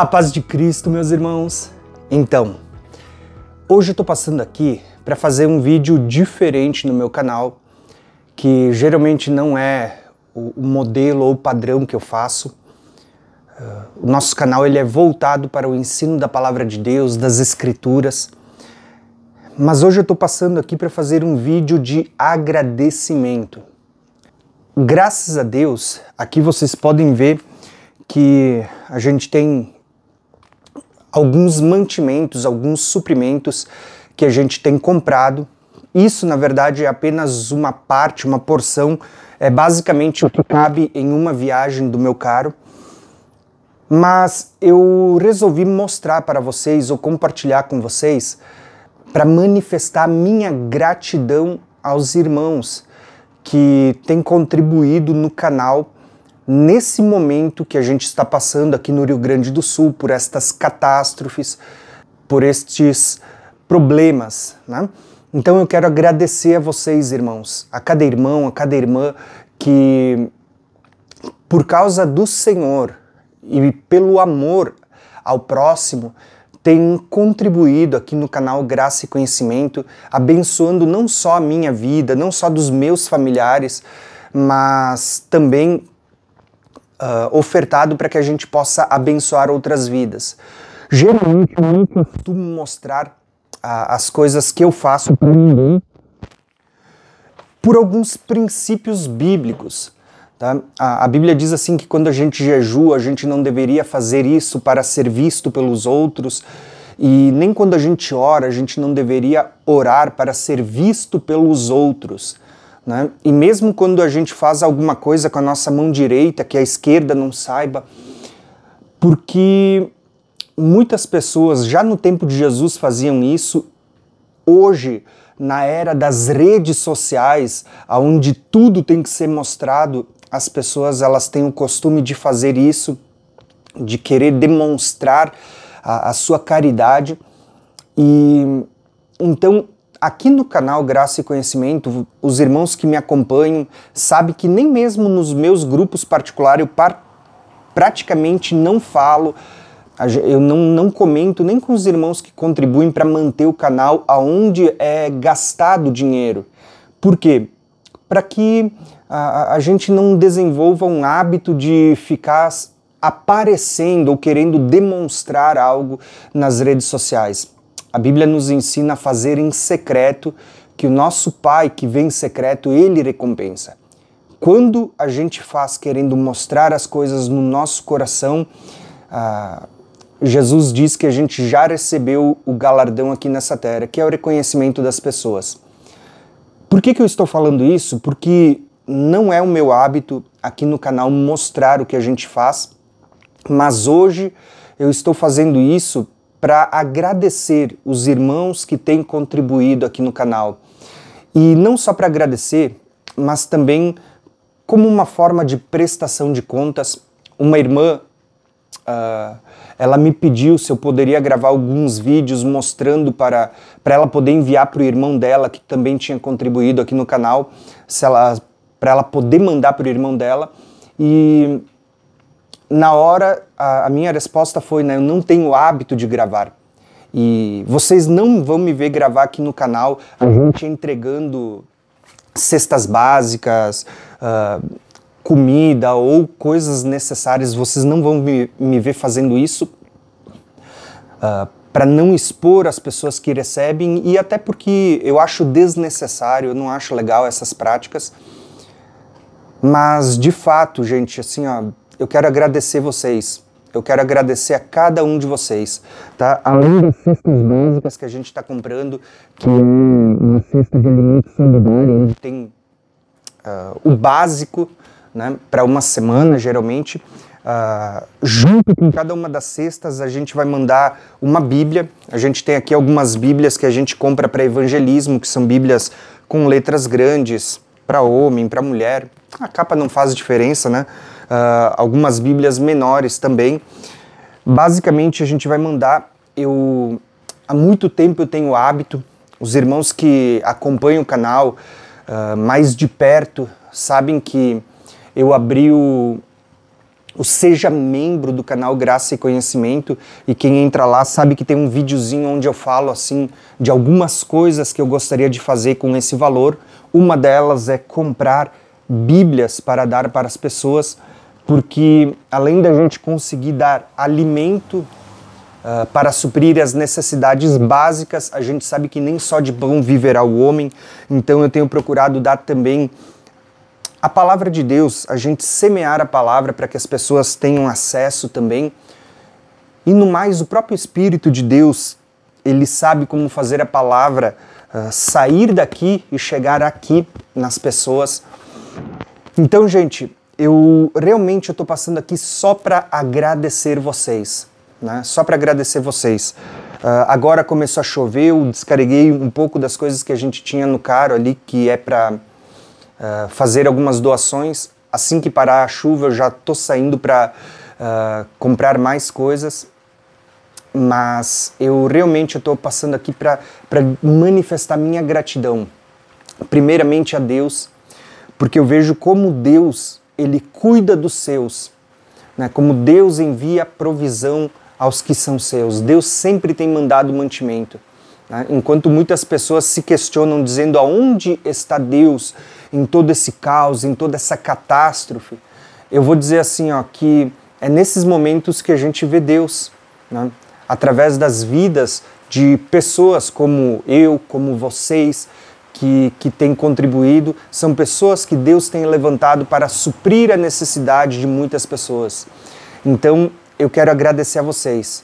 A paz de Cristo, meus irmãos. Então, hoje eu tô passando aqui para fazer um vídeo diferente no meu canal, que geralmente não é o modelo ou padrão que eu faço. Uh, o nosso canal ele é voltado para o ensino da palavra de Deus, das escrituras. Mas hoje eu estou passando aqui para fazer um vídeo de agradecimento. Graças a Deus, aqui vocês podem ver que a gente tem alguns mantimentos, alguns suprimentos que a gente tem comprado. Isso, na verdade, é apenas uma parte, uma porção, é basicamente o que cabe em uma viagem do meu carro. Mas eu resolvi mostrar para vocês ou compartilhar com vocês para manifestar minha gratidão aos irmãos que têm contribuído no canal nesse momento que a gente está passando aqui no Rio Grande do Sul, por estas catástrofes, por estes problemas. Né? Então eu quero agradecer a vocês, irmãos, a cada irmão, a cada irmã que, por causa do Senhor e pelo amor ao próximo, tem contribuído aqui no canal Graça e Conhecimento, abençoando não só a minha vida, não só dos meus familiares, mas também uh, ofertado para que a gente possa abençoar outras vidas. Geralmente eu não costumo mostrar uh, as coisas que eu faço para ninguém por alguns princípios bíblicos. Tá? A, a, Bíblia diz assim que quando a gente jejua, a gente não deveria fazer isso para ser visto pelos outros, e nem quando a gente ora, a gente não deveria orar para ser visto pelos outros. Né? E mesmo quando a gente faz alguma coisa com a nossa mão direita, que a esquerda não saiba, porque muitas pessoas já no tempo de Jesus faziam isso, hoje, na era das redes sociais, onde tudo tem que ser mostrado, as pessoas elas têm o costume de fazer isso, de querer demonstrar a, a sua caridade. E então Aqui no canal Graça e Conhecimento, os irmãos que me acompanham sabem que nem mesmo nos meus grupos particulares eu par praticamente não falo, eu não, não comento nem com os irmãos que contribuem para manter o canal aonde é gastado o dinheiro. Por quê? Para que a, a gente não desenvolva um hábito de ficar aparecendo ou querendo demonstrar algo nas redes sociais. A Bíblia nos ensina a fazer em secreto, que o nosso Pai que vem em secreto, ele recompensa. Quando a gente faz querendo mostrar as coisas no nosso coração, ah, Jesus diz que a gente já recebeu o galardão aqui nessa terra, que é o reconhecimento das pessoas. Por que, que eu estou falando isso? Porque não é o meu hábito aqui no canal mostrar o que a gente faz, mas hoje eu estou fazendo isso para agradecer os irmãos que têm contribuído aqui no canal. E não só para agradecer, mas também como uma forma de prestação de contas. Uma irmã, uh, ela me pediu se eu poderia gravar alguns vídeos mostrando para, para ela poder enviar para o irmão dela, que também tinha contribuído aqui no canal, se ela, para ela poder mandar para o irmão dela. E na hora, a, a minha resposta foi: né, eu não tenho hábito de gravar. E vocês não vão me ver gravar aqui no canal a uhum. gente entregando cestas básicas, uh, comida ou coisas necessárias. Vocês não vão me, me ver fazendo isso uh, ah, para não expor as pessoas que recebem e até porque eu acho desnecessário, eu não acho legal essas práticas. Mas de fato, gente, assim, ó, eu quero agradecer vocês. Eu quero agradecer a cada um de vocês, tá? Além das cestas básicas que a gente está comprando, que é uma cesta de alimentos solidária, onde tem uh, o básico, né, para uma semana geralmente. Uh, junto com cada uma das cestas, a gente vai mandar uma Bíblia. A gente tem aqui algumas Bíblias que a gente compra para evangelismo, que são Bíblias com letras grandes, para homem, para mulher. A capa não faz diferença, né? Ah, algumas Bíblias menores também. Basicamente, a gente vai mandar. Eu há muito tempo eu tenho o hábito. Os irmãos que acompanham o canal uh, mais de perto sabem que eu abri o, o Seja Membro do canal Graça e Conhecimento. E quem entra lá sabe que tem um videozinho onde eu falo assim de algumas coisas que eu gostaria de fazer com esse valor. Uma delas é comprar Bíblias para dar para as pessoas porque além da gente conseguir dar alimento uh, para suprir as necessidades básicas, a gente sabe que nem só de pão viverá o homem, então eu tenho procurado dar também a palavra de Deus, a gente semear a palavra para que as pessoas tenham acesso também. E no mais, o próprio Espírito de Deus, ele sabe como fazer a palavra uh, sair daqui e chegar aqui nas pessoas. Então, gente, eu realmente estou passando aqui só para agradecer vocês, né? Só para agradecer vocês. Uh, agora começou a chover, eu descarreguei um pouco das coisas que a gente tinha no caro ali, que é para uh, ah, fazer algumas doações. Assim que parar a chuva, eu já estou saindo para uh, ah, comprar mais coisas. Mas eu realmente estou passando aqui para manifestar minha gratidão. Primeiramente a Deus, porque eu vejo como Deus ele cuida dos seus. Né? Como Deus envia provisão aos que são seus. Deus sempre tem mandado mantimento. Né? Enquanto muitas pessoas se questionam dizendo aonde está Deus em todo esse caos, em toda essa catástrofe, eu vou dizer assim, ó, que é nesses momentos que a gente vê Deus, né? através das vidas de pessoas como eu, como vocês, que, que tem contribuído, são pessoas que Deus tem levantado para suprir a necessidade de muitas pessoas. Então, eu quero agradecer a vocês.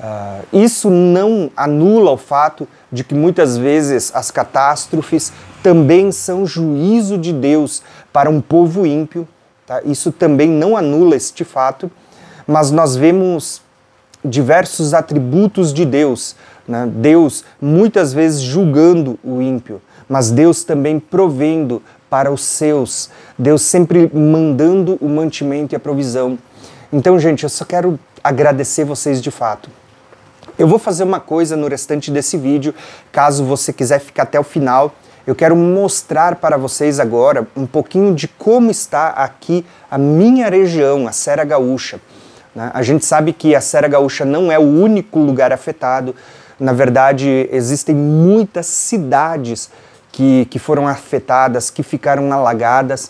Uh, isso não anula o fato de que muitas vezes as catástrofes também são juízo de Deus para um povo ímpio. Tá? Isso também não anula este fato, mas nós vemos diversos atributos de Deus. Né? Deus muitas vezes julgando o ímpio mas Deus também provendo para os seus, Deus sempre mandando o mantimento e a provisão. Então, gente, eu só quero agradecer vocês de fato. Eu vou fazer uma coisa no restante desse vídeo, caso você quiser ficar até o final. Eu quero mostrar para vocês agora um pouquinho de como está aqui a minha região, a Serra Gaúcha. Né? A gente sabe que a Serra Gaúcha não é o único lugar afetado. Na verdade, existem muitas cidades que, que foram afetadas, que ficaram alagadas.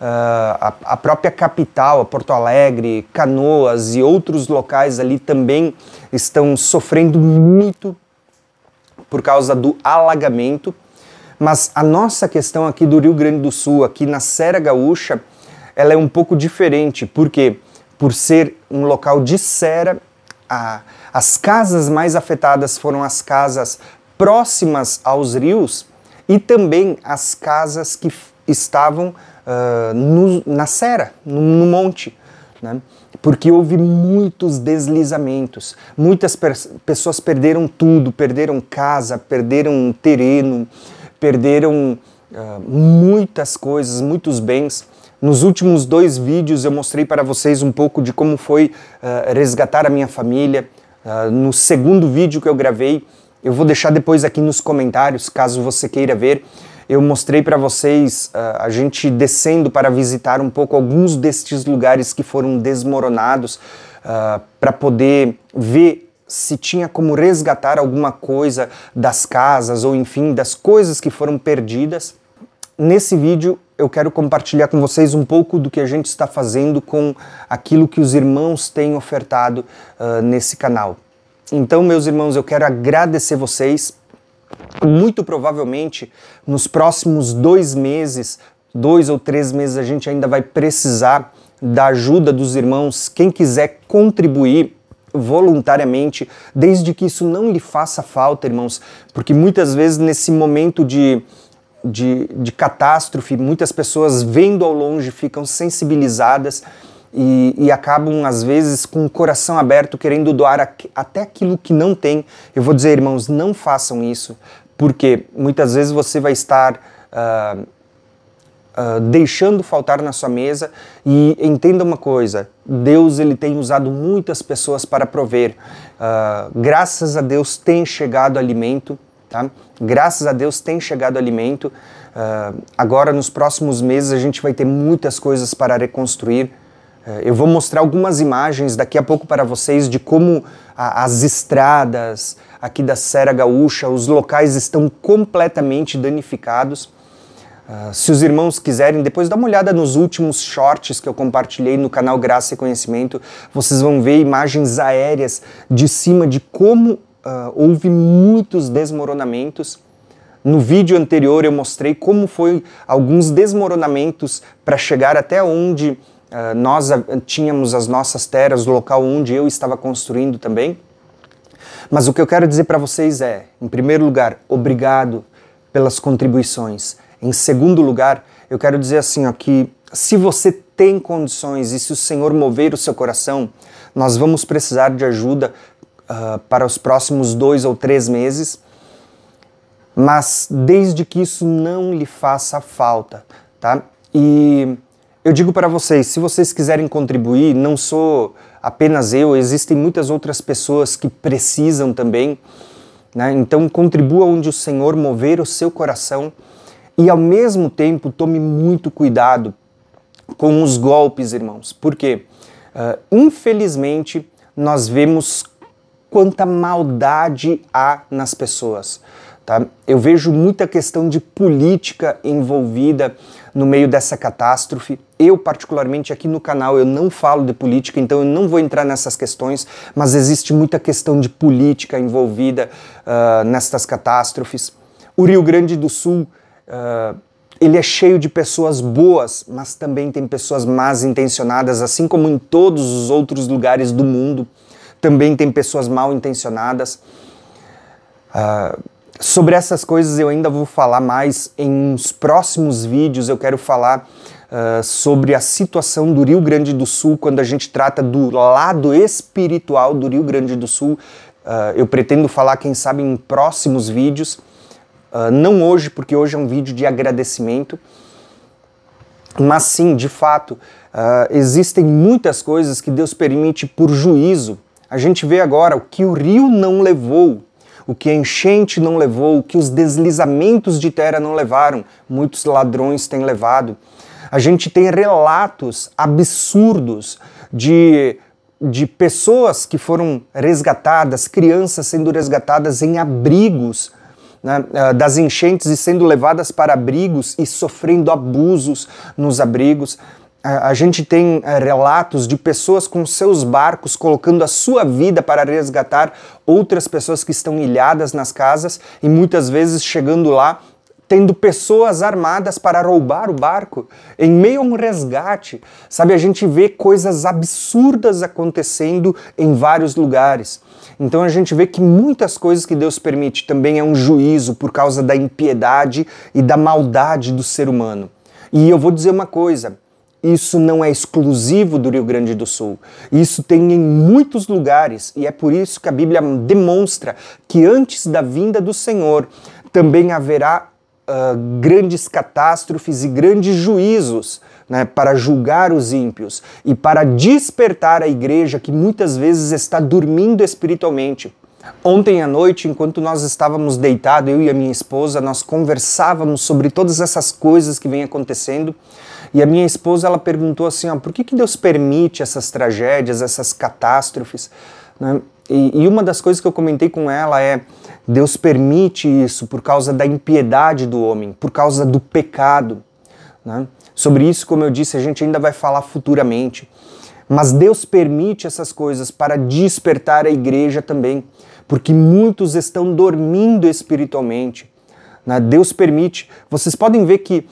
Uh, a, a, própria capital, Porto Alegre, Canoas e outros locais ali também estão sofrendo muito por causa do alagamento. Mas a nossa questão aqui do Rio Grande do Sul, aqui na Serra Gaúcha, ela é um pouco diferente, porque por ser um local de serra, a, as casas mais afetadas foram as casas próximas aos rios e também as casas que estavam uh, no, na serra, no, no monte, né? porque houve muitos deslizamentos. Muitas per pessoas perderam tudo, perderam casa, perderam terreno, perderam uh, muitas coisas, muitos bens. Nos últimos dois vídeos eu mostrei para vocês um pouco de como foi uh, resgatar a minha família. Uh, no segundo vídeo que eu gravei, eu vou deixar depois aqui nos comentários, caso você queira ver. Eu mostrei para vocês uh, a gente descendo para visitar um pouco alguns destes lugares que foram desmoronados uh, ah, para poder ver se tinha como resgatar alguma coisa das casas ou enfim das coisas que foram perdidas. Nesse vídeo eu quero compartilhar com vocês um pouco do que a gente está fazendo com aquilo que os irmãos têm ofertado uh, nesse canal. Então, meus irmãos, eu quero agradecer vocês. Muito provavelmente, nos próximos dois meses, dois ou três meses, a gente ainda vai precisar da ajuda dos irmãos. Quem quiser contribuir, voluntariamente, desde que isso não lhe faça falta, irmãos, porque muitas vezes nesse momento de, de, de catástrofe, muitas pessoas vendo ao longe ficam sensibilizadas e, e, acabam, às vezes, com o coração aberto, querendo doar a, até aquilo que não tem. Eu vou dizer, irmãos, não façam isso, porque muitas vezes você vai estar. Uh, Uh, deixando faltar na sua mesa e entenda uma coisa Deus ele tem usado muitas pessoas para prover uh, graças a Deus tem chegado alimento tá graças a Deus tem chegado alimento uh, agora nos próximos meses a gente vai ter muitas coisas para reconstruir é, eu vou mostrar algumas imagens daqui a pouco para vocês de como a, as estradas aqui da Serra Gaúcha, os locais estão completamente danificados. Uh, se os irmãos quiserem, depois dá uma olhada nos últimos shorts que eu compartilhei no canal Graça e Conhecimento. Vocês vão ver imagens aéreas de cima de como uh, houve muitos desmoronamentos. No vídeo anterior eu mostrei como foi alguns desmoronamentos para chegar até onde ah, nós tínhamos as nossas terras, o local onde eu estava construindo também. Mas o que eu quero dizer para vocês é, em primeiro lugar, obrigado pelas contribuições. Em segundo lugar, eu quero dizer assim, ó, que se você tem condições e se o Senhor mover o seu coração, nós vamos precisar de ajuda uh, para os próximos dois ou três meses. Mas desde que isso não lhe faça falta, tá? E eu digo para vocês, se vocês quiserem contribuir, não sou apenas eu, existem muitas outras pessoas que precisam também. Né? Então, contribua onde o Senhor mover o seu coração e, ao mesmo tempo, tome muito cuidado com os golpes, irmãos, porque, uh, ah, infelizmente, nós vemos quanta maldade há nas pessoas. Tá? Eu vejo muita questão de política envolvida no meio dessa catástrofe. Eu, particularmente, aqui no canal, eu não falo de política, então eu não vou entrar nessas questões, mas existe muita questão de política envolvida uh, nestas catástrofes. O Rio Grande do Sul, uh, ele é cheio de pessoas boas, mas também tem pessoas más intencionadas, assim como em todos os outros lugares do mundo. Também tem pessoas mal intencionadas. Uh, Sobre essas coisas eu ainda vou falar mais em uns próximos vídeos. Eu quero falar uh, sobre a situação do Rio Grande do Sul quando a gente trata do lado espiritual do Rio Grande do Sul. Uh, eu pretendo falar, quem sabe, em próximos vídeos. Uh, não hoje, porque hoje é um vídeo de agradecimento. Mas sim, de fato, existem muitas coisas que Deus permite por juízo. A gente vê agora o que o rio não levou o que a enchente não levou, o que os deslizamentos de terra não levaram, muitos ladrões têm levado. A gente tem relatos absurdos de, de pessoas que foram resgatadas, crianças sendo resgatadas em abrigos né, eh, das enchentes e sendo levadas para abrigos e sofrendo abusos nos abrigos a gente tem eh, relatos de pessoas com seus barcos colocando a sua vida para resgatar outras pessoas que estão ilhadas nas casas e muitas vezes chegando lá tendo pessoas armadas para roubar o barco em meio a um resgate. Sabe, a gente vê coisas absurdas acontecendo em vários lugares. Então a gente vê que muitas coisas que Deus permite também é um juízo por causa da impiedade e da maldade do ser humano. E eu vou dizer uma coisa, isso não é exclusivo do Rio Grande do Sul. Isso tem em muitos lugares e é por isso que a Bíblia demonstra que antes da vinda do Senhor também haverá uh, grandes catástrofes e grandes juízos né, para julgar os ímpios e para despertar a igreja que muitas vezes está dormindo espiritualmente. Ontem à noite, enquanto nós estávamos deitados, eu e a minha esposa, nós conversávamos sobre todas essas coisas que vêm acontecendo e a minha esposa ela perguntou assim, ó, por que, que Deus permite essas tragédias, essas catástrofes? Né? E, e, uma das coisas que eu comentei com ela é: Deus permite isso por causa da impiedade do homem, por causa do pecado. Né? Sobre isso, como eu disse, a gente ainda vai falar futuramente. Mas Deus permite essas coisas para despertar a igreja também, porque muitos estão dormindo espiritualmente. Né? Deus permite. Vocês podem ver que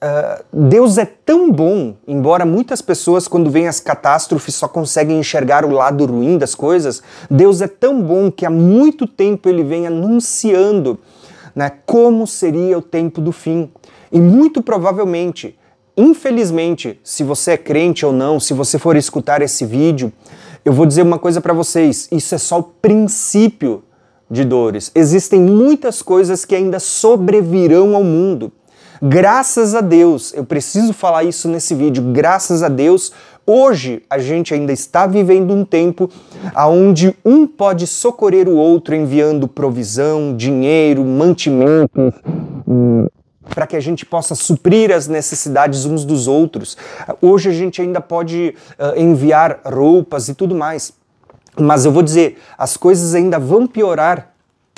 ah, Deus é tão bom, embora muitas pessoas, quando vêm as catástrofes, só conseguem enxergar o lado ruim das coisas, Deus é tão bom que há muito tempo ele vem anunciando né, como seria o tempo do fim. E muito provavelmente, infelizmente, se você é crente ou não, se você for escutar esse vídeo, eu vou dizer uma coisa para vocês: isso é só o princípio de dores. Existem muitas coisas que ainda sobrevirão ao mundo. Graças a Deus, eu preciso falar isso nesse vídeo. Graças a Deus, hoje a gente ainda está vivendo um tempo aonde um pode socorrer o outro enviando provisão, dinheiro, mantimento hum, para que a gente possa suprir as necessidades uns dos outros. Hoje a gente ainda pode uh, enviar roupas e tudo mais. Mas eu vou dizer, as coisas ainda vão piorar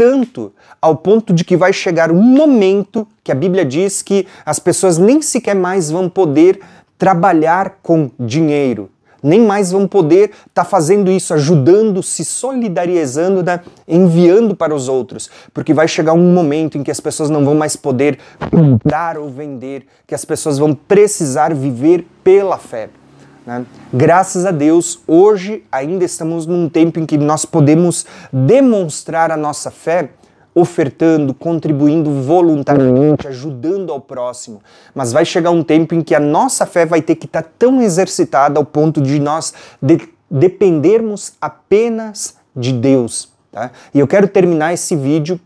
tanto ao ponto de que vai chegar um momento que a Bíblia diz que as pessoas nem sequer mais vão poder trabalhar com dinheiro, nem mais vão poder estar tá fazendo isso, ajudando, se solidarizando, né? enviando para os outros, porque vai chegar um momento em que as pessoas não vão mais poder comprar ou vender, que as pessoas vão precisar viver pela fé. Né? Graças a Deus, hoje ainda estamos num tempo em que nós podemos demonstrar a nossa fé ofertando, contribuindo voluntariamente, ajudando ao próximo. Mas vai chegar um tempo em que a nossa fé vai ter que estar tá tão exercitada ao ponto de nós de dependermos apenas de Deus. Tá? E eu quero terminar esse vídeo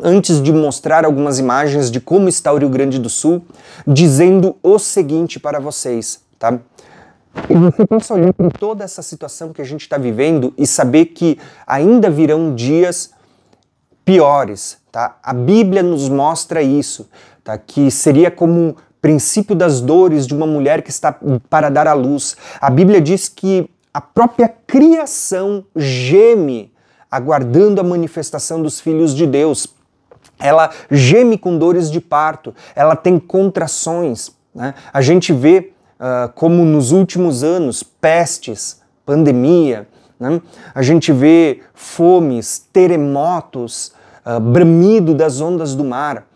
antes de mostrar algumas imagens de como está o Rio Grande do Sul, dizendo o seguinte para vocês, tá? E você pensa olhar para toda essa situação que a gente está vivendo e saber que ainda virão dias piores, tá? A Bíblia nos mostra isso, tá? Que seria como um princípio das dores de uma mulher que está para dar à luz. A Bíblia diz que a própria criação geme aguardando a manifestação dos filhos de Deus. Ela geme com dores de parto, ela tem contrações. Né? A gente vê ah, como nos últimos anos, pestes, pandemia, né? a gente vê fomes, terremotos, uh, ah, bramido das ondas do mar.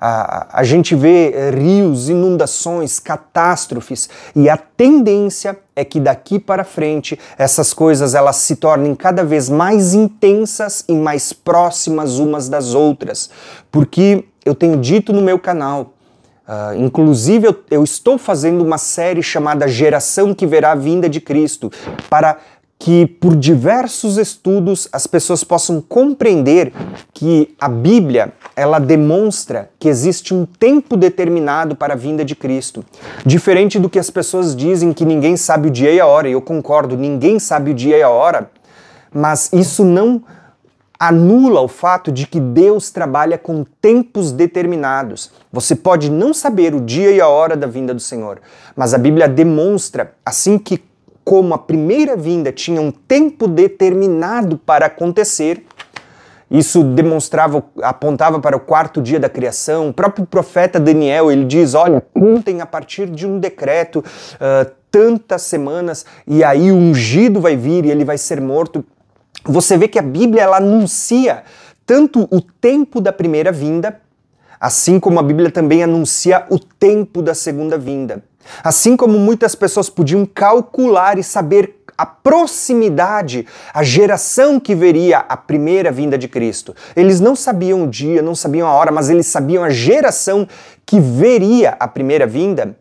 Uh, a gente vê eh, rios, inundações, catástrofes e a tendência é que daqui para frente essas coisas elas se tornem cada vez mais intensas e mais próximas umas das outras, porque eu tenho dito no meu canal, Uh, inclusive, eu, eu, estou fazendo uma série chamada Geração que Verá a Vinda de Cristo, para que, por diversos estudos, as pessoas possam compreender que a Bíblia ela demonstra que existe um tempo determinado para a vinda de Cristo. Diferente do que as pessoas dizem que ninguém sabe o dia e a hora, e eu concordo, ninguém sabe o dia e a hora, mas isso não anula o fato de que Deus trabalha com tempos determinados. Você pode não saber o dia e a hora da vinda do Senhor, mas a Bíblia demonstra, assim que como a primeira vinda tinha um tempo determinado para acontecer, isso demonstrava, apontava para o quarto dia da criação. O próprio profeta Daniel ele diz: olha, contem a partir de um decreto uh, tantas semanas e aí o ungido vai vir e ele vai ser morto você vê que a Bíblia ela anuncia tanto o tempo da primeira vinda, assim como a Bíblia também anuncia o tempo da segunda vinda. Assim como muitas pessoas podiam calcular e saber a proximidade, a geração que veria a primeira vinda de Cristo. Eles não sabiam o dia, não sabiam a hora, mas eles sabiam a geração que veria a primeira vinda.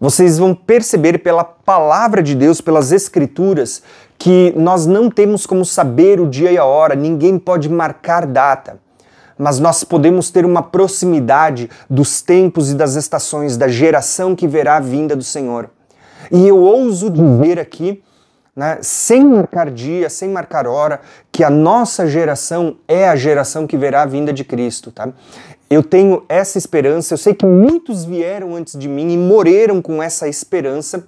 Vocês vão perceber pela palavra de Deus, pelas Escrituras, que nós não temos como saber o dia e a hora, ninguém pode marcar data mas nós podemos ter uma proximidade dos tempos e das estações, da geração que verá a vinda do Senhor. E eu ouso dizer aqui, né, sem marcar dia, sem marcar hora, que a nossa geração é a geração que verá a vinda de Cristo. Tá? Eu tenho essa esperança, eu sei que muitos vieram antes de mim e morreram com essa esperança,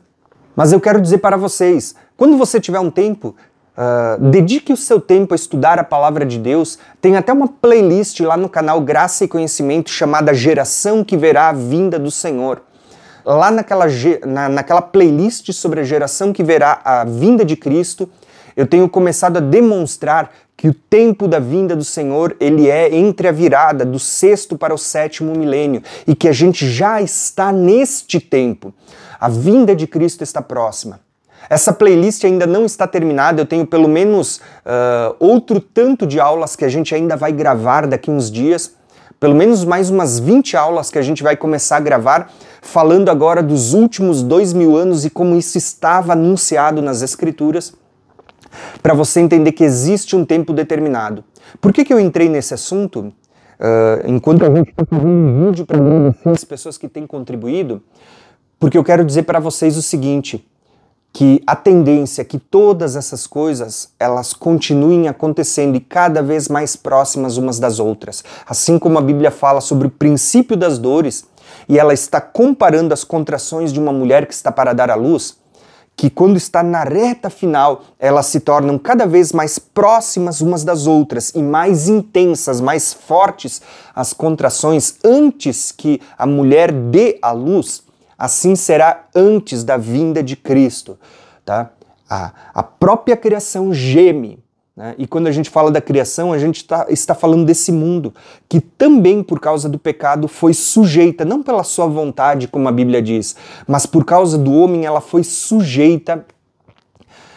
mas eu quero dizer para vocês: quando você tiver um tempo, uh, dedique o seu tempo a estudar a palavra de Deus. Tem até uma playlist lá no canal Graça e Conhecimento chamada Geração que Verá a Vinda do Senhor. Lá naquela, na, naquela playlist sobre a geração que verá a vinda de Cristo, eu tenho começado a demonstrar que o tempo da vinda do Senhor ele é entre a virada do sexto para o sétimo milênio e que a gente já está neste tempo. A vinda de Cristo está próxima. Essa playlist ainda não está terminada, eu tenho pelo menos uh, outro tanto de aulas que a gente ainda vai gravar daqui uns dias, pelo menos mais umas 20 aulas que a gente vai começar a gravar, falando agora dos últimos dois mil anos e como isso estava anunciado nas Escrituras para você entender que existe um tempo determinado. Por que, que eu entrei nesse assunto? Uh, enquanto a gente está fazendo um vídeo para as pessoas que têm contribuído, porque eu quero dizer para vocês o seguinte, que a tendência é que todas essas coisas elas continuem acontecendo e cada vez mais próximas umas das outras. Assim como a Bíblia fala sobre o princípio das dores e ela está comparando as contrações de uma mulher que está para dar à luz, que quando está na reta final, elas se tornam cada vez mais próximas umas das outras e mais intensas, mais fortes as contrações antes que a mulher dê a luz, assim será antes da vinda de Cristo, tá? A, a própria criação geme né? E quando a gente fala da criação, a gente tá, está falando desse mundo, que também por causa do pecado foi sujeita, não pela sua vontade, como a Bíblia diz, mas por causa do homem, ela foi sujeita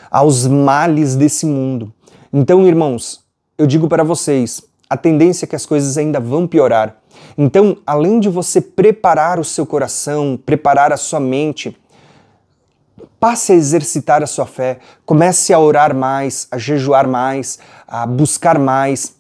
aos males desse mundo. Então, irmãos, eu digo para vocês, a tendência é que as coisas ainda vão piorar. Então, além de você preparar o seu coração, preparar a sua mente, Passe a exercitar a sua fé, comece a orar mais, a jejuar mais, a buscar mais.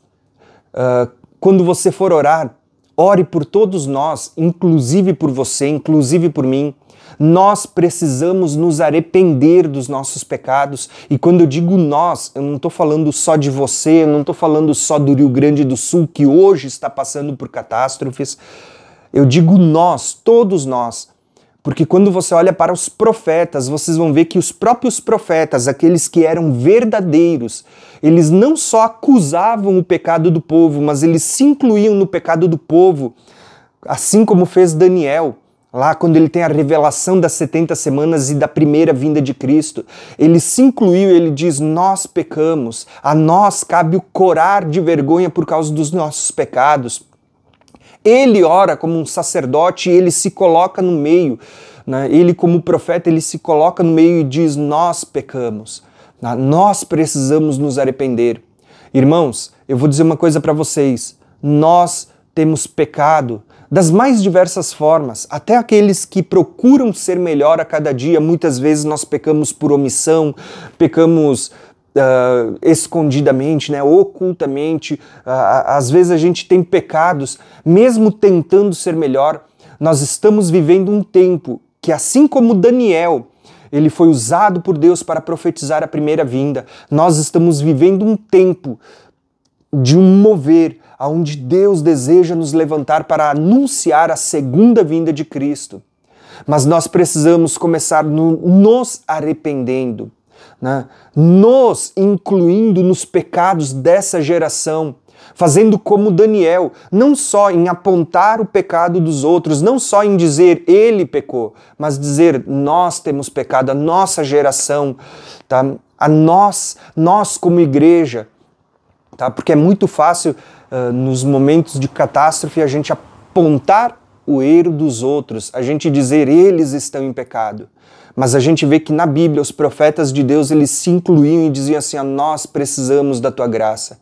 Uh, quando você for orar, ore por todos nós, inclusive por você, inclusive por mim. Nós precisamos nos arrepender dos nossos pecados. E quando eu digo nós, eu não estou falando só de você, eu não estou falando só do Rio Grande do Sul, que hoje está passando por catástrofes. Eu digo nós, todos nós. Porque quando você olha para os profetas, vocês vão ver que os próprios profetas, aqueles que eram verdadeiros, eles não só acusavam o pecado do povo, mas eles se incluíam no pecado do povo, assim como fez Daniel. Lá, quando ele tem a revelação das 70 semanas e da primeira vinda de Cristo, ele se incluiu ele diz: Nós pecamos, a nós cabe o corar de vergonha por causa dos nossos pecados. Ele ora como um sacerdote, ele se coloca no meio. Né? Ele, como profeta, ele se coloca no meio e diz: Nós pecamos, né? nós precisamos nos arrepender. Irmãos, eu vou dizer uma coisa para vocês: nós temos pecado das mais diversas formas, até aqueles que procuram ser melhor a cada dia. Muitas vezes nós pecamos por omissão, pecamos uh, escondidamente, né, ocultamente. Uh, às vezes a gente tem pecados, mesmo tentando ser melhor. Nós estamos vivendo um tempo que, assim como Daniel, ele foi usado por Deus para profetizar a primeira vinda. Nós estamos vivendo um tempo de um mover, aonde Deus deseja nos levantar para anunciar a segunda vinda de Cristo. Mas nós precisamos começar no, nos arrependendo né? nos incluindo nos pecados dessa geração, fazendo como Daniel, não só em apontar o pecado dos outros, não só em dizer ele pecou, mas dizer nós temos pecado, a nossa geração, tá? a nós, nós como igreja, tá? porque é muito fácil uh, nos momentos de catástrofe a gente apontar o erro dos outros, a gente dizer eles estão em pecado. Mas a gente vê que na Bíblia os profetas de Deus eles se incluíam e diziam assim: nós precisamos da tua graça.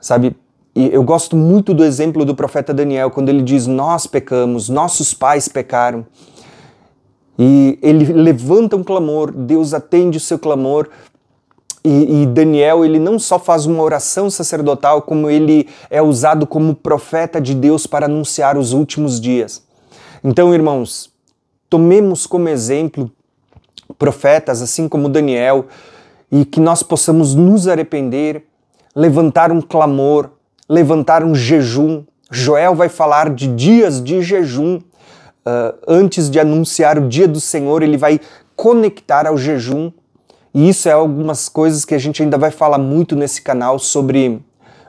Sabe? E eu gosto muito do exemplo do profeta Daniel, quando ele diz: Nós pecamos, nossos pais pecaram. E ele levanta um clamor, Deus atende o seu clamor. E, e Daniel, ele não só faz uma oração sacerdotal, como ele é usado como profeta de Deus para anunciar os últimos dias. Então, irmãos, Tomemos como exemplo profetas, assim como Daniel, e que nós possamos nos arrepender, levantar um clamor, levantar um jejum. Joel vai falar de dias de jejum. Uh, antes de anunciar o dia do Senhor, ele vai conectar ao jejum. E isso é algumas coisas que a gente ainda vai falar muito nesse canal sobre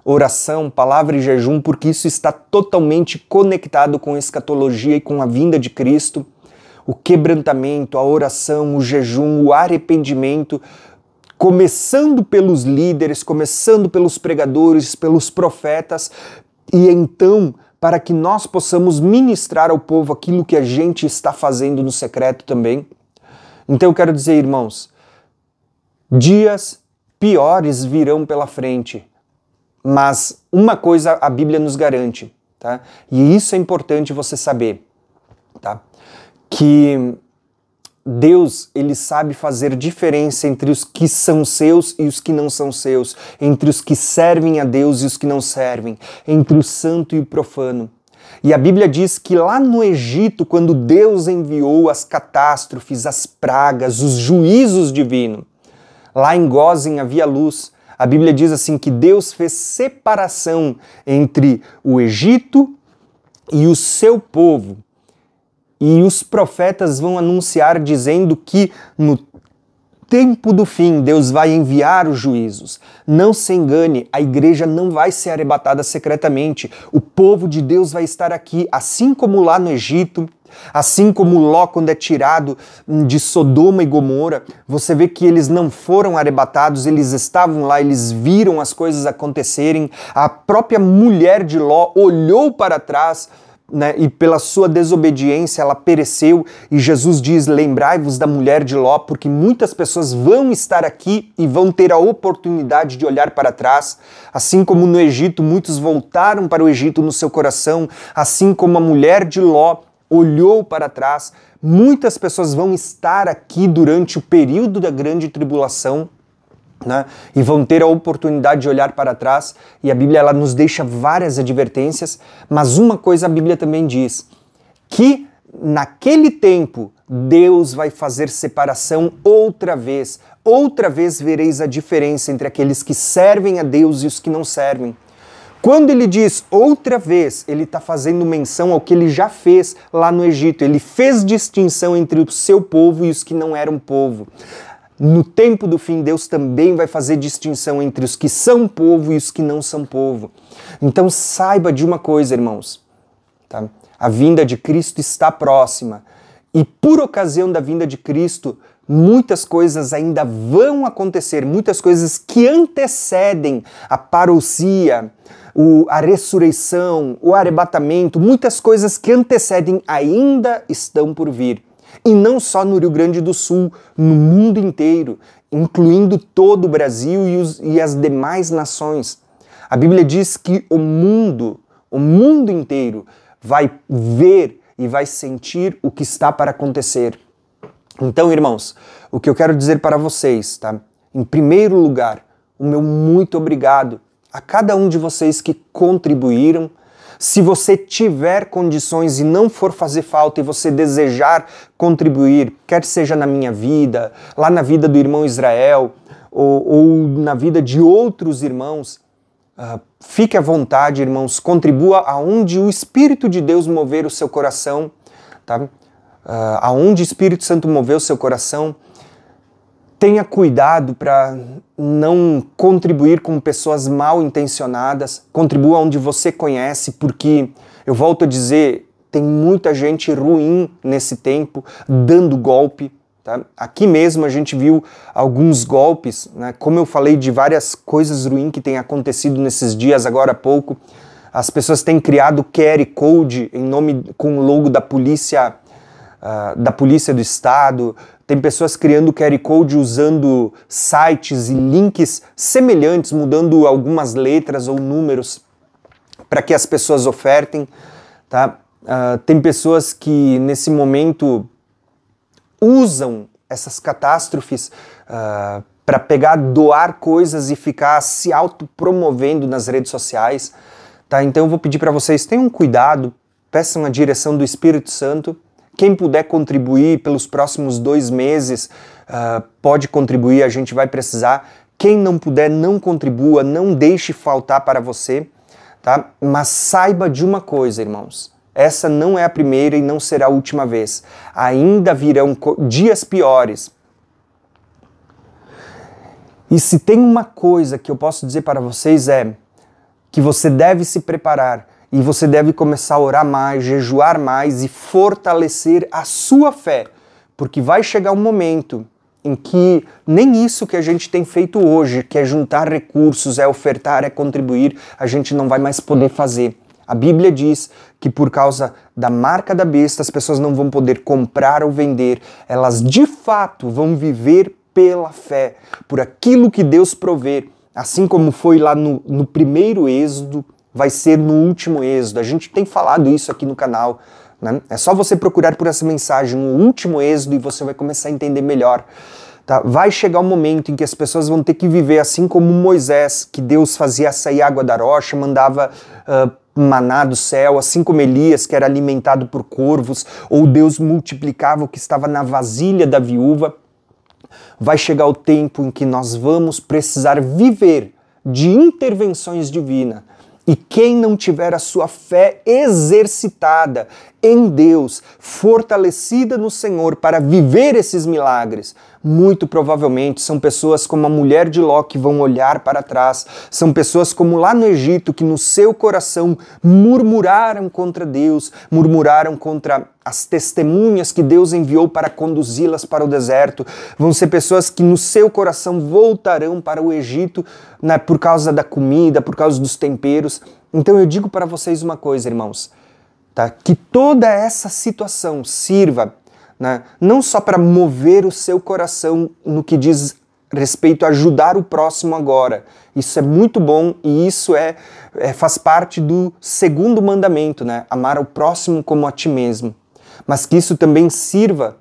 oração, palavra e jejum, porque isso está totalmente conectado com escatologia e com a vinda de Cristo o quebrantamento, a oração, o jejum, o arrependimento, começando pelos líderes, começando pelos pregadores, pelos profetas, e então para que nós possamos ministrar ao povo aquilo que a gente está fazendo no secreto também. Então eu quero dizer, irmãos, dias piores virão pela frente, mas uma coisa a Bíblia nos garante, tá? E isso é importante você saber que Deus, ele sabe fazer diferença entre os que são seus e os que não são seus, entre os que servem a Deus e os que não servem, entre o santo e o profano. E a Bíblia diz que lá no Egito, quando Deus enviou as catástrofes, as pragas, os juízos divinos, lá em Gozem havia luz. A Bíblia diz assim que Deus fez separação entre o Egito e o seu povo e os profetas vão anunciar dizendo que no tempo do fim Deus vai enviar os juízos. Não se engane, a igreja não vai ser arrebatada secretamente. O povo de Deus vai estar aqui, assim como lá no Egito, Assim como Ló, quando é tirado hum, de Sodoma e Gomorra, você vê que eles não foram arrebatados, eles estavam lá, eles viram as coisas acontecerem. A própria mulher de Ló olhou para trás né, e pela sua desobediência ela pereceu, e Jesus diz: Lembrai-vos da mulher de Ló, porque muitas pessoas vão estar aqui e vão ter a oportunidade de olhar para trás. Assim como no Egito, muitos voltaram para o Egito no seu coração, assim como a mulher de Ló olhou para trás, muitas pessoas vão estar aqui durante o período da grande tribulação né? E vão ter a oportunidade de olhar para trás, e a Bíblia ela nos deixa várias advertências, mas uma coisa a Bíblia também diz: que naquele tempo Deus vai fazer separação outra vez. Outra vez vereis a diferença entre aqueles que servem a Deus e os que não servem. Quando ele diz outra vez, ele está fazendo menção ao que ele já fez lá no Egito. Ele fez distinção entre o seu povo e os que não eram povo. No tempo do fim, Deus também vai fazer distinção entre os que são povo e os que não são povo. Então saiba de uma coisa, irmãos. Tá? A vinda de Cristo está próxima. E por ocasião da vinda de Cristo, muitas coisas ainda vão acontecer, muitas coisas que antecedem a parousia, o, a ressurreição, o arrebatamento, muitas coisas que antecedem ainda estão por vir. E não só no Rio Grande do Sul, no mundo inteiro, incluindo todo o Brasil e, os, e as demais nações. A Bíblia diz que o mundo, o mundo inteiro, vai ver e vai sentir o que está para acontecer. Então, irmãos, o que eu quero dizer para vocês, tá? Em primeiro lugar, o meu muito obrigado a cada um de vocês que contribuíram, se você tiver condições e não for fazer falta e você desejar contribuir, quer seja na minha vida, lá na vida do irmão Israel ou, ou na vida de outros irmãos, uh, fique à vontade, irmãos, contribua aonde o Espírito de Deus mover o seu coração, tá? Uh, aonde o Espírito Santo mover o seu coração, Tenha cuidado para não contribuir com pessoas mal intencionadas. Contribua onde você conhece, porque eu volto a dizer, tem muita gente ruim nesse tempo, dando golpe. Tá? Aqui mesmo a gente viu alguns golpes, né? como eu falei de várias coisas ruins que têm acontecido nesses dias, agora há pouco. As pessoas têm criado QR Code em nome com o logo da polícia, uh, da polícia do Estado, tem pessoas criando QR Code usando sites e links semelhantes, mudando algumas letras ou números para que as pessoas ofertem. Tá? Uh, tem pessoas que nesse momento usam essas catástrofes uh, ah, para pegar, doar coisas e ficar se autopromovendo nas redes sociais. Tá? Então eu vou pedir para vocês, tenham cuidado, peçam a direção do Espírito Santo quem puder contribuir pelos próximos dois meses, uh, pode contribuir, a gente vai precisar. Quem não puder, não contribua, não deixe faltar para você, tá? Mas saiba de uma coisa, irmãos. Essa não é a primeira e não será a última vez. Ainda virão dias piores. E se tem uma coisa que eu posso dizer para vocês é que você deve se preparar e você deve começar a orar mais, jejuar mais e fortalecer a sua fé, porque vai chegar um momento em que nem isso que a gente tem feito hoje, que é juntar recursos, é ofertar, é contribuir, a gente não vai mais poder fazer. A Bíblia diz que por causa da marca da besta, as pessoas não vão poder comprar ou vender, elas de fato vão viver pela fé, por aquilo que Deus prover. Assim como foi lá no, no primeiro Êxodo, vai ser no último êxodo. A gente tem falado isso aqui no canal. Né? É só você procurar por essa mensagem, no último êxodo, e você vai começar a entender melhor. Tá? Vai chegar um momento em que as pessoas vão ter que viver assim como Moisés, que Deus fazia sair água da rocha, mandava uh, maná do céu, assim como Elias, que era alimentado por corvos, ou Deus multiplicava o que estava na vasilha da viúva. Vai chegar o tempo em que nós vamos precisar viver de intervenções divinas e quem não tiver a sua fé exercitada em Deus, fortalecida no Senhor para viver esses milagres, muito provavelmente são pessoas como a mulher de Ló que vão olhar para trás, são pessoas como lá no Egito que no seu coração murmuraram contra Deus, murmuraram contra as testemunhas que Deus enviou para conduzi-las para o deserto, vão ser pessoas que no seu coração voltarão para o Egito né, por causa da comida, por causa dos temperos. Então eu digo para vocês uma coisa, irmãos Tá? Que toda essa situação sirva né, não só para mover o seu coração no que diz respeito a ajudar o próximo agora. Isso é muito bom e isso é, é faz parte do segundo mandamento, né? Amar o próximo como a ti mesmo. Mas que isso também sirva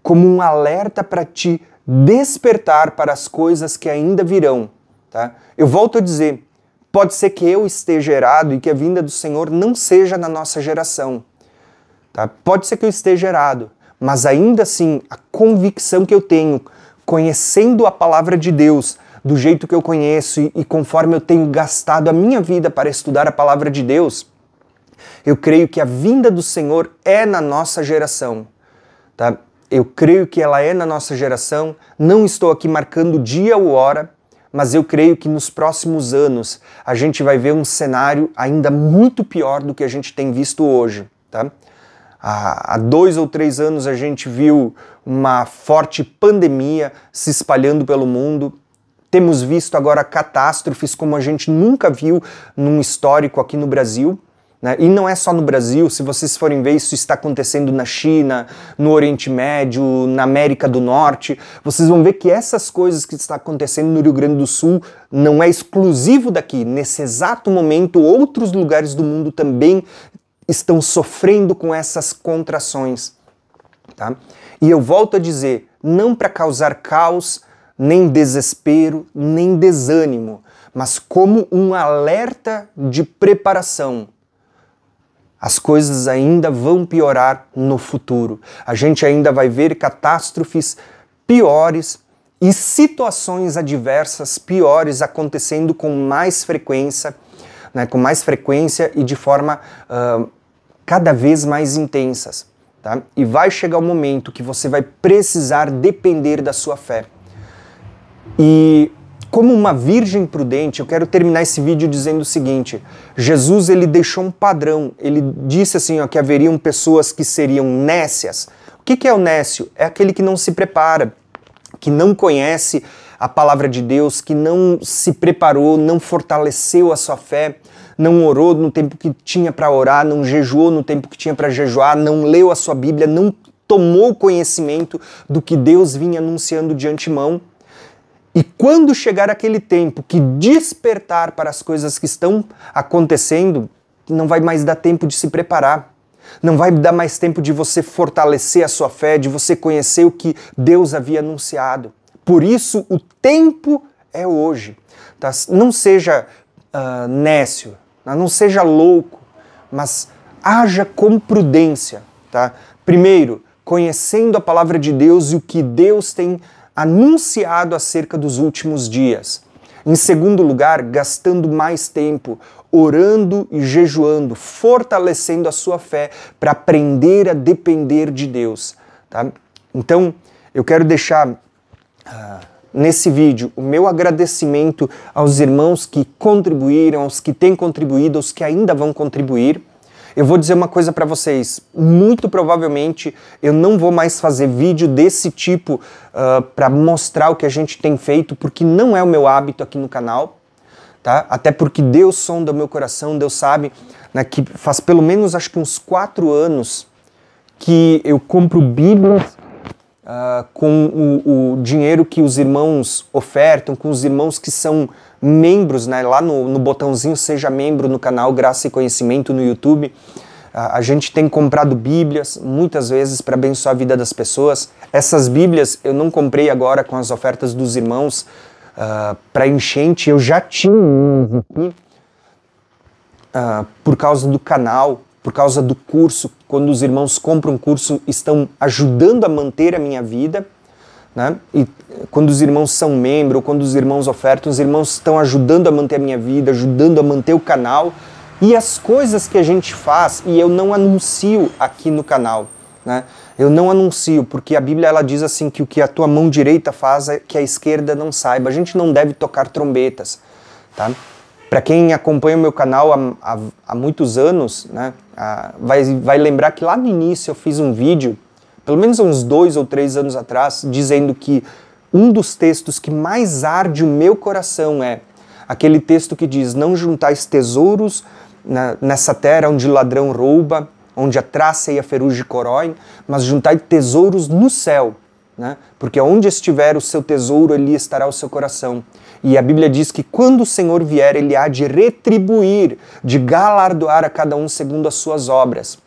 como um alerta para te despertar para as coisas que ainda virão, tá? Eu volto a dizer, Pode ser que eu esteja errado e que a vinda do Senhor não seja na nossa geração. Tá? Pode ser que eu esteja errado, mas ainda assim, a convicção que eu tenho, conhecendo a palavra de Deus do jeito que eu conheço e, e conforme eu tenho gastado a minha vida para estudar a palavra de Deus, eu creio que a vinda do Senhor é na nossa geração. Tá? Eu creio que ela é na nossa geração. Não estou aqui marcando dia ou hora, mas eu creio que nos próximos anos a gente vai ver um cenário ainda muito pior do que a gente tem visto hoje. Tá? Há dois ou três anos a gente viu uma forte pandemia se espalhando pelo mundo. Temos visto agora catástrofes como a gente nunca viu num histórico aqui no Brasil. Né? E não é só no Brasil, se vocês forem ver, isso está acontecendo na China, no Oriente Médio, na América do Norte. Vocês vão ver que essas coisas que está acontecendo no Rio Grande do Sul não é exclusivo daqui. Nesse exato momento, outros lugares do mundo também estão sofrendo com essas contrações. Tá? E eu volto a dizer, não para causar caos, nem desespero, nem desânimo, mas como um alerta de preparação as coisas ainda vão piorar no futuro. A gente ainda vai ver catástrofes piores e situações adversas piores acontecendo com mais frequência, né, com mais frequência e de forma uh, cada vez mais intensas. Tá? E vai chegar o momento que você vai precisar depender da sua fé. E como uma virgem prudente, eu quero terminar esse vídeo dizendo o seguinte: Jesus ele deixou um padrão. Ele disse assim ó, que haveriam pessoas que seriam nécias. O que, que é o nécio? É aquele que não se prepara, que não conhece a palavra de Deus, que não se preparou, não fortaleceu a sua fé, não orou no tempo que tinha para orar, não jejuou no tempo que tinha para jejuar, não leu a sua Bíblia, não tomou conhecimento do que Deus vinha anunciando de antemão. E quando chegar aquele tempo que despertar para as coisas que estão acontecendo, não vai mais dar tempo de se preparar. Não vai dar mais tempo de você fortalecer a sua fé, de você conhecer o que Deus havia anunciado. Por isso, o tempo é hoje. Tá? Não seja uh, nécio, tá? não seja louco, mas haja com prudência. Tá? Primeiro, conhecendo a palavra de Deus e o que Deus tem anunciado acerca dos últimos dias. Em segundo lugar, gastando mais tempo orando e jejuando, fortalecendo a sua fé para aprender a depender de Deus. Tá? Então, eu quero deixar uh, nesse vídeo o meu agradecimento aos irmãos que contribuíram, aos que têm contribuído, aos que ainda vão contribuir. Eu vou dizer uma coisa para vocês, muito provavelmente eu não vou mais fazer vídeo desse tipo uh, ah, para mostrar o que a gente tem feito, porque não é o meu hábito aqui no canal, tá? Até porque Deus sonda o meu coração, Deus sabe né, que faz pelo menos acho que uns quatro anos que eu compro Bíblias uh, com o, o dinheiro que os irmãos ofertam, com os irmãos que são membros, né? lá no, no botãozinho Seja Membro no canal Graça e Conhecimento no YouTube. A gente tem comprado Bíblias muitas vezes para abençoar a vida das pessoas. Essas Bíblias eu não comprei agora com as ofertas dos irmãos uh, ah, para enchente, eu já tinha uh, por causa do canal, por causa do curso. Quando os irmãos compram um curso, estão ajudando a manter a minha vida. Né? E quando os irmãos são membro, quando os irmãos ofertam, os irmãos estão ajudando a manter a minha vida, ajudando a manter o canal. E as coisas que a gente faz, e eu não anuncio aqui no canal, né? Eu não anuncio, porque a Bíblia ela diz assim que o que a tua mão direita faz é que a esquerda não saiba. A gente não deve tocar trombetas, tá? Para quem acompanha o meu canal há, há, há muitos anos, né, ah, vai, vai lembrar que lá no início eu fiz um vídeo pelo menos uns dois ou três anos atrás, dizendo que um dos textos que mais arde o meu coração é aquele texto que diz: Não juntais tesouros na, nessa terra onde ladrão rouba, onde a traça e a ferrugem coroem, mas juntai tesouros no céu, né? porque onde estiver o seu tesouro, ali estará o seu coração. E a Bíblia diz que quando o Senhor vier, ele há de retribuir, de galardoar a cada um segundo as suas obras.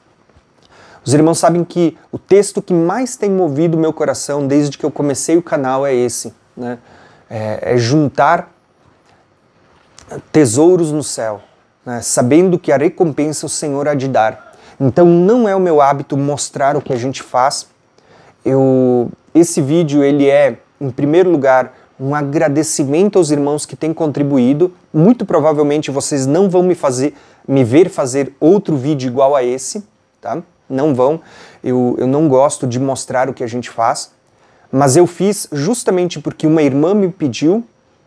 Os irmãos sabem que o texto que mais tem movido meu coração desde que eu comecei o canal é esse, né? É, é juntar tesouros no céu, né? sabendo que a recompensa o Senhor há de dar. Então não é o meu hábito mostrar o que a gente faz. Eu, esse vídeo ele é, em primeiro lugar, um agradecimento aos irmãos que têm contribuído. Muito provavelmente vocês não vão me fazer me ver fazer outro vídeo igual a esse, tá? não vão. Eu, eu não gosto de mostrar o que a gente faz, mas eu fiz justamente porque uma irmã me pediu.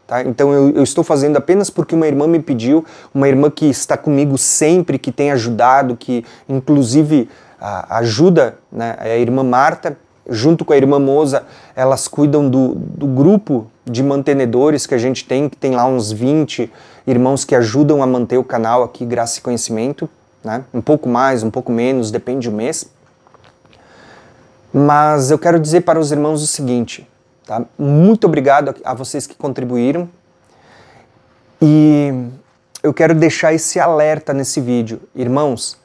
Tá? Então eu, eu estou fazendo apenas porque uma irmã me pediu, uma irmã que está comigo sempre, que tem ajudado, que inclusive a, ajuda né, é a irmã Marta, junto com a irmã Moza, elas cuidam do, do grupo de mantenedores que a gente tem, que tem lá uns 20 irmãos que ajudam a manter o canal aqui, Graça e Conhecimento né? um pouco mais, um pouco menos, depende do mês. Mas eu quero dizer para os irmãos o seguinte, tá? muito obrigado a, vocês que contribuíram e eu quero deixar esse alerta nesse vídeo. Irmãos,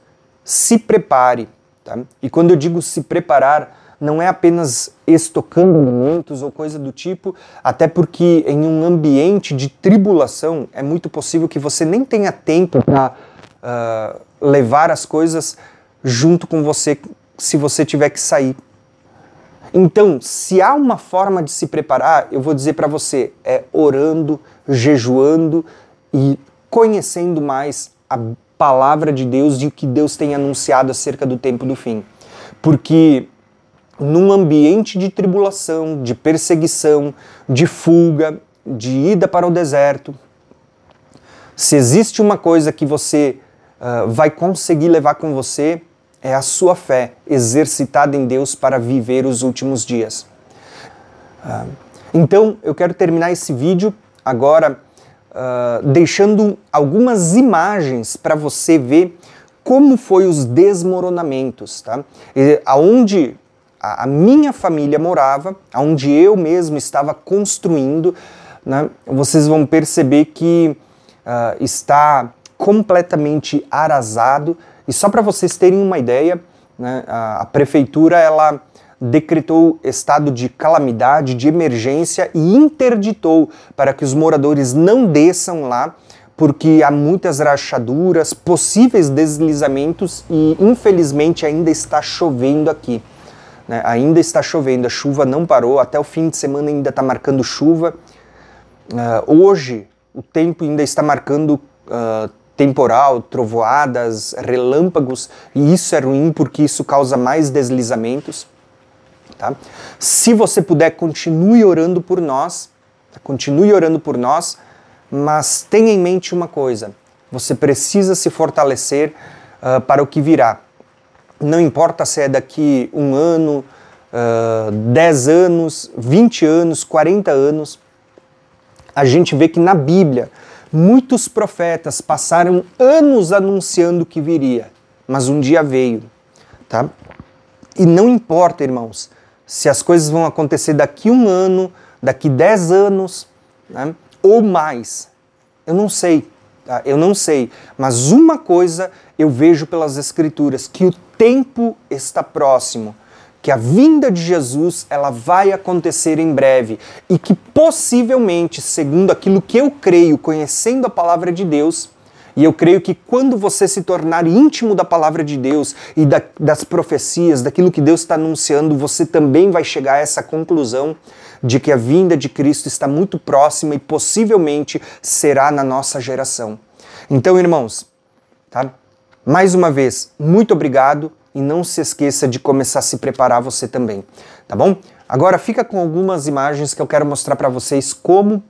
se prepare. Tá? E quando eu digo se preparar, não é apenas estocando alimentos ou coisa do tipo, até porque em um ambiente de tribulação é muito possível que você nem tenha tempo para uh, ah, levar as coisas junto com você se você tiver que sair. Então, se há uma forma de se preparar, eu vou dizer para você, é orando, jejuando e conhecendo mais a palavra de Deus e o que Deus tem anunciado acerca do tempo do fim. Porque num ambiente de tribulação, de perseguição, de fuga, de ida para o deserto, se existe uma coisa que você ah, vai conseguir levar com você é a sua fé exercitada em Deus para viver os últimos dias. Uh, então, eu quero terminar esse vídeo agora uh, deixando algumas imagens para você ver como foi os desmoronamentos, tá? E, aonde a, a minha família morava, aonde eu mesmo estava construindo, né? Vocês vão perceber que uh, está completamente arrasado. E só para vocês terem uma ideia, né, a, a prefeitura ela decretou estado de calamidade, de emergência e interditou para que os moradores não desçam lá, porque há muitas rachaduras, possíveis deslizamentos e infelizmente ainda está chovendo aqui. Né? Ainda está chovendo, a chuva não parou, até o fim de semana ainda está marcando chuva. Uh, hoje o tempo ainda está marcando uh, temporal, trovoadas, relâmpagos, e isso é ruim porque isso causa mais deslizamentos. Tá? Se você puder, continue orando por nós, tá? continue orando por nós, mas tenha em mente uma coisa: você precisa se fortalecer uh, para o que virá. Não importa se é daqui um ano, uh, anos, vinte anos, quarenta anos, a gente vê que na Bíblia Muitos profetas passaram anos anunciando que viria, mas um dia veio, tá? E não importa, irmãos, se as coisas vão acontecer daqui um ano, daqui dez anos, né? ou mais. Eu não sei, tá? eu não sei. Mas uma coisa eu vejo pelas Escrituras, que o tempo está próximo que a vinda de Jesus ela vai acontecer em breve e que possivelmente, segundo aquilo que eu creio, conhecendo a palavra de Deus, e eu creio que quando você se tornar íntimo da palavra de Deus e da, das profecias, daquilo que Deus está anunciando, você também vai chegar a essa conclusão de que a vinda de Cristo está muito próxima e possivelmente será na nossa geração. Então, irmãos, tá? mais uma vez, muito obrigado e não se esqueça de começar a se preparar você também, tá bom? Agora fica com algumas imagens que eu quero mostrar para vocês como uh,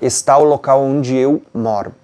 está o local onde eu moro.